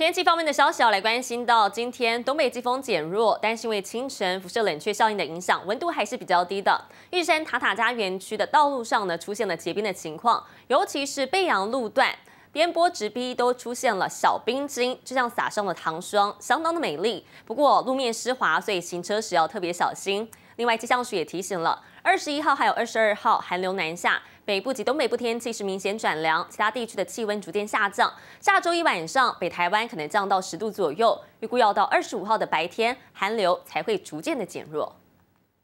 天气方面的消息，来关心到今天东北季风减弱，但是因为清晨辐射冷却效应的影响，温度还是比较低的。玉山塔塔家园区的道路上呢，出现了结冰的情况，尤其是背阳路段，边坡、直壁都出现了小冰晶，就像撒上了糖霜，相当的美丽。不过路面湿滑，所以行车时要特别小心。另外气象局也提醒了。二十一号还有二十二号，寒流南下，北部及东北部天气是明显转凉，其他地区的气温逐渐下降。下周一晚上，北台湾可能降到十度左右，预估要到二十五号的白天，寒流才会逐渐的减弱。